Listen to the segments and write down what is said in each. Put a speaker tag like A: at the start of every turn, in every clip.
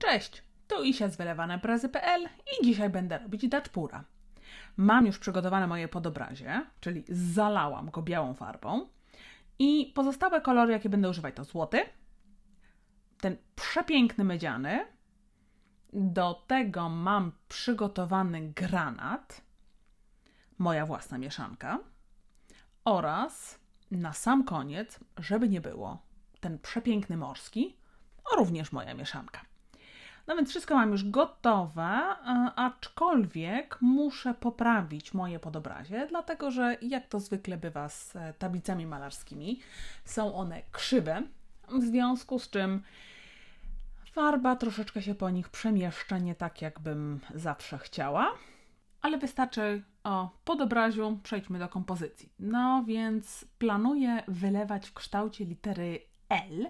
A: Cześć, to Isia z wylewaneprazy.pl i dzisiaj będę robić daczpura. Mam już przygotowane moje podobrazie, czyli zalałam go białą farbą i pozostałe kolory, jakie będę używać to złoty, ten przepiękny medziany, do tego mam przygotowany granat, moja własna mieszanka oraz na sam koniec, żeby nie było, ten przepiękny morski, a również moja mieszanka. No więc wszystko mam już gotowe, e, aczkolwiek muszę poprawić moje podobrazie, dlatego że jak to zwykle bywa z e, tablicami malarskimi, są one krzywe, w związku z czym farba troszeczkę się po nich przemieszcza, nie tak jakbym zawsze chciała, ale wystarczy o podobraziu, przejdźmy do kompozycji. No więc planuję wylewać w kształcie litery L,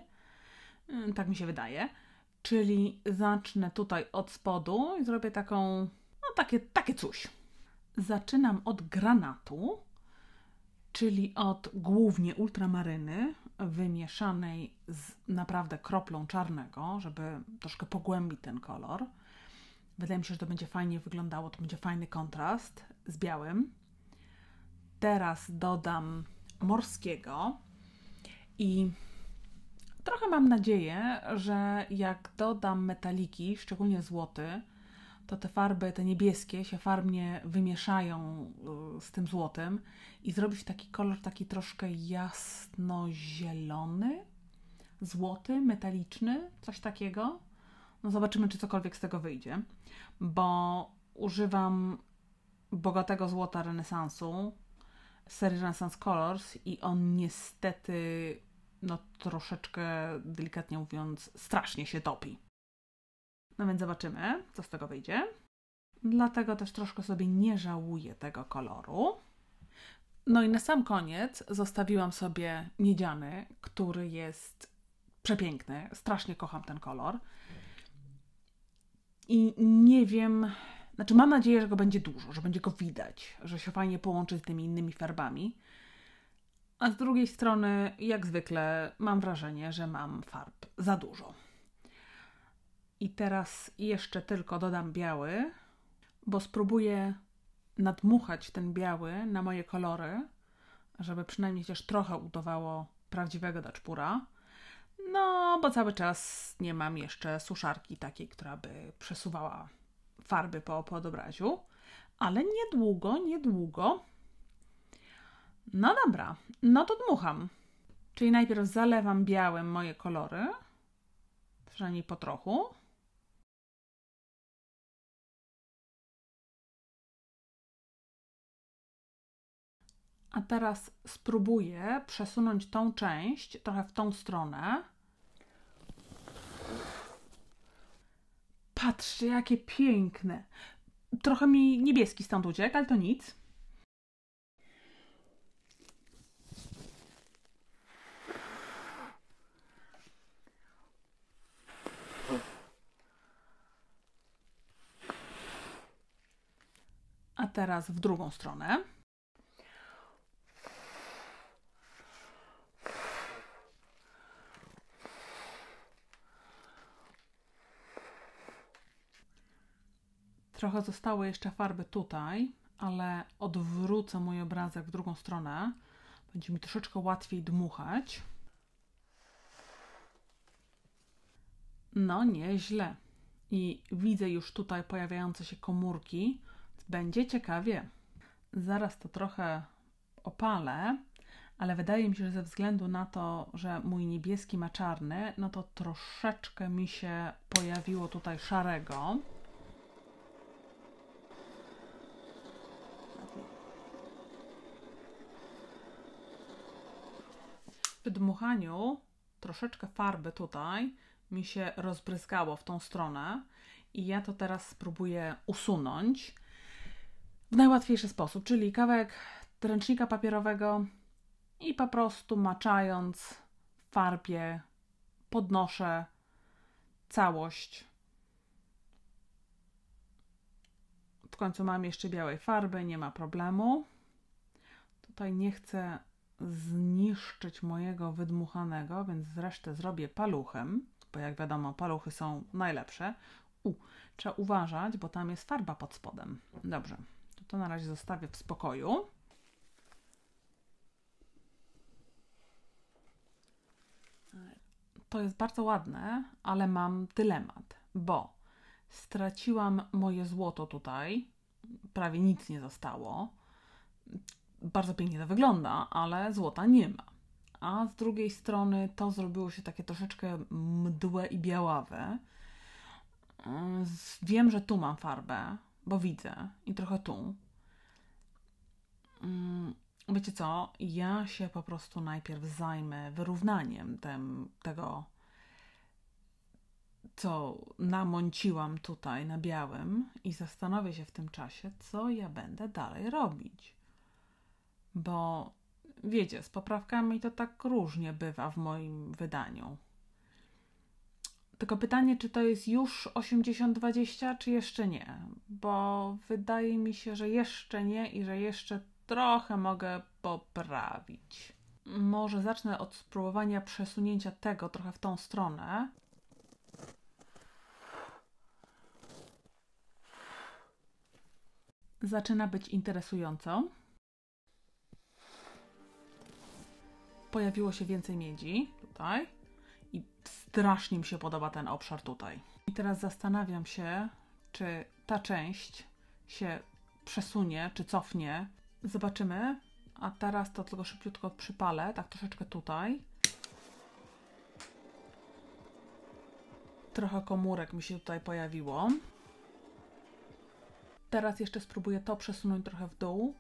A: mm, tak mi się wydaje. Czyli zacznę tutaj od spodu i zrobię taką, no takie, takie coś. Zaczynam od granatu, czyli od głównie ultramaryny wymieszanej z naprawdę kroplą czarnego, żeby troszkę pogłębić ten kolor. Wydaje mi się, że to będzie fajnie wyglądało, to będzie fajny kontrast z białym. Teraz dodam morskiego i Trochę mam nadzieję, że jak dodam metaliki, szczególnie złoty, to te farby, te niebieskie się farbnie wymieszają y, z tym złotym i zrobi się taki kolor taki troszkę jasno-zielony, złoty, metaliczny, coś takiego. No zobaczymy, czy cokolwiek z tego wyjdzie, bo używam bogatego złota renesansu, serii Renaissance Colors i on niestety no troszeczkę, delikatnie mówiąc, strasznie się topi. No więc zobaczymy, co z tego wyjdzie. Dlatego też troszkę sobie nie żałuję tego koloru. No i na sam koniec zostawiłam sobie miedziany, który jest przepiękny. Strasznie kocham ten kolor. I nie wiem, znaczy mam nadzieję, że go będzie dużo, że będzie go widać, że się fajnie połączy z tymi innymi farbami a z drugiej strony, jak zwykle, mam wrażenie, że mam farb za dużo. I teraz jeszcze tylko dodam biały, bo spróbuję nadmuchać ten biały na moje kolory, żeby przynajmniej chociaż trochę udawało prawdziwego daczpura. No, bo cały czas nie mam jeszcze suszarki takiej, która by przesuwała farby po, podobraziu, Ale niedługo, niedługo no dobra, no to dmucham. Czyli najpierw zalewam białym moje kolory, przynajmniej po trochu. A teraz spróbuję przesunąć tą część trochę w tą stronę. Patrzcie, jakie piękne. Trochę mi niebieski stąd uciekł, ale to nic. teraz w drugą stronę. Trochę zostały jeszcze farby tutaj, ale odwrócę mój obrazek w drugą stronę. Będzie mi troszeczkę łatwiej dmuchać. No nieźle. I widzę już tutaj pojawiające się komórki, będzie ciekawie. Zaraz to trochę opalę, ale wydaje mi się, że ze względu na to, że mój niebieski ma czarny, no to troszeczkę mi się pojawiło tutaj szarego. Przy dmuchaniu troszeczkę farby tutaj mi się rozbryzgało w tą stronę i ja to teraz spróbuję usunąć w najłatwiejszy sposób, czyli kawałek ręcznika papierowego i po prostu maczając w farbie podnoszę całość. W końcu mam jeszcze białej farby, nie ma problemu. Tutaj nie chcę zniszczyć mojego wydmuchanego, więc resztę zrobię paluchem, bo jak wiadomo, paluchy są najlepsze. U, trzeba uważać, bo tam jest farba pod spodem. Dobrze. To na razie zostawię w spokoju. To jest bardzo ładne, ale mam dylemat, bo straciłam moje złoto tutaj. Prawie nic nie zostało. Bardzo pięknie to wygląda, ale złota nie ma. A z drugiej strony to zrobiło się takie troszeczkę mdłe i białawe. Wiem, że tu mam farbę, bo widzę i trochę tu. Mm, wiecie co? Ja się po prostu najpierw zajmę wyrównaniem tem, tego, co namąciłam tutaj na białym i zastanowię się w tym czasie, co ja będę dalej robić. Bo wiecie, z poprawkami to tak różnie bywa w moim wydaniu. Tylko pytanie, czy to jest już 80-20, czy jeszcze nie? Bo wydaje mi się, że jeszcze nie i że jeszcze trochę mogę poprawić. Może zacznę od spróbowania przesunięcia tego trochę w tą stronę. Zaczyna być interesująco. Pojawiło się więcej miedzi tutaj. I strasznie mi się podoba ten obszar tutaj. I teraz zastanawiam się, czy ta część się przesunie, czy cofnie. Zobaczymy. A teraz to tylko szybciutko przypalę, tak troszeczkę tutaj. Trochę komórek mi się tutaj pojawiło. Teraz jeszcze spróbuję to przesunąć trochę w dół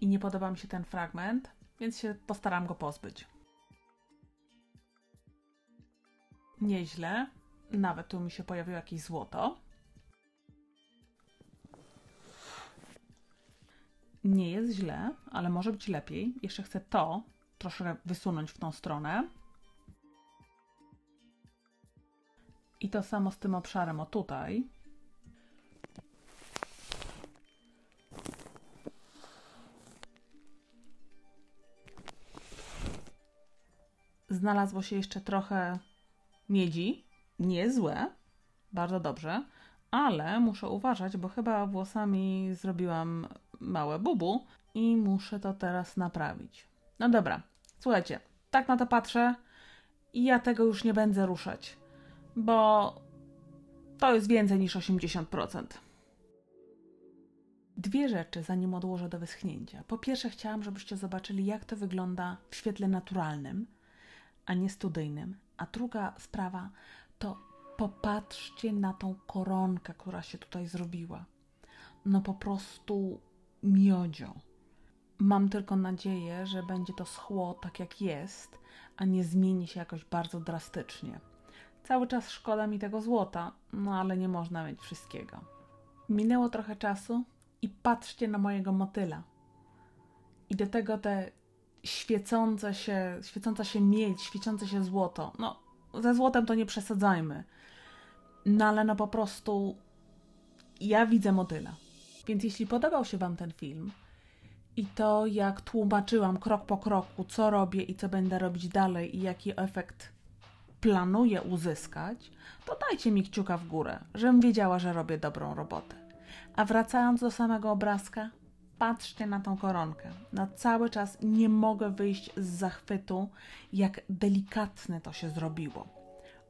A: i nie podoba mi się ten fragment, więc się postaram go pozbyć. Nieźle. Nawet tu mi się pojawiło jakieś złoto. Nie jest źle, ale może być lepiej. Jeszcze chcę to troszkę wysunąć w tą stronę. I to samo z tym obszarem o tutaj. Znalazło się jeszcze trochę miedzi, niezłe, bardzo dobrze, ale muszę uważać, bo chyba włosami zrobiłam małe bubu i muszę to teraz naprawić. No dobra, słuchajcie, tak na to patrzę i ja tego już nie będę ruszać, bo to jest więcej niż 80%. Dwie rzeczy, zanim odłożę do wyschnięcia. Po pierwsze, chciałam, żebyście zobaczyli, jak to wygląda w świetle naturalnym, a nie studyjnym. A druga sprawa to popatrzcie na tą koronkę, która się tutaj zrobiła. No po prostu miodzio. Mam tylko nadzieję, że będzie to schło tak jak jest, a nie zmieni się jakoś bardzo drastycznie. Cały czas szkoda mi tego złota, no ale nie można mieć wszystkiego. Minęło trochę czasu i patrzcie na mojego motyla. I do tego te świecące się, świecąca się miedź, świecące się złoto. No, ze złotem to nie przesadzajmy. No ale no po prostu ja widzę modyla. Więc jeśli podobał się Wam ten film i to, jak tłumaczyłam krok po kroku, co robię i co będę robić dalej i jaki efekt planuję uzyskać, to dajcie mi kciuka w górę, żebym wiedziała, że robię dobrą robotę. A wracając do samego obrazka, patrzcie na tą koronkę. Na cały czas nie mogę wyjść z zachwytu, jak delikatne to się zrobiło.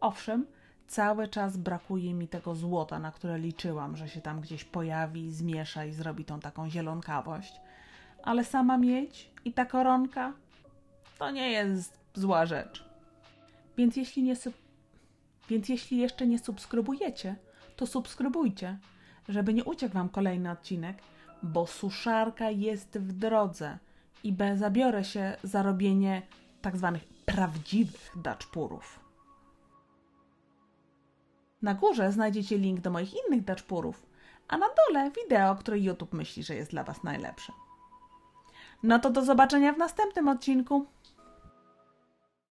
A: Owszem, cały czas brakuje mi tego złota, na które liczyłam, że się tam gdzieś pojawi, zmiesza i zrobi tą taką zielonkawość. Ale sama miedź i ta koronka to nie jest zła rzecz. Więc jeśli, nie Więc jeśli jeszcze nie subskrybujecie, to subskrybujcie, żeby nie uciekł Wam kolejny odcinek – bo suszarka jest w drodze i B zabiorę się za robienie tak zwanych prawdziwych daczpurów. Na górze znajdziecie link do moich innych daczpurów, a na dole wideo, które YouTube myśli, że jest dla Was najlepsze. No to do zobaczenia w następnym odcinku.